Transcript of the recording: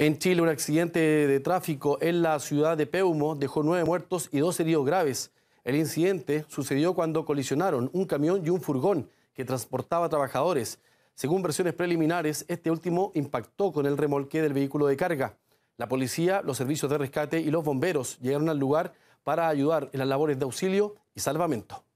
En Chile, un accidente de tráfico en la ciudad de Peumo dejó nueve muertos y dos heridos graves. El incidente sucedió cuando colisionaron un camión y un furgón que transportaba trabajadores. Según versiones preliminares, este último impactó con el remolque del vehículo de carga. La policía, los servicios de rescate y los bomberos llegaron al lugar para ayudar en las labores de auxilio y salvamento.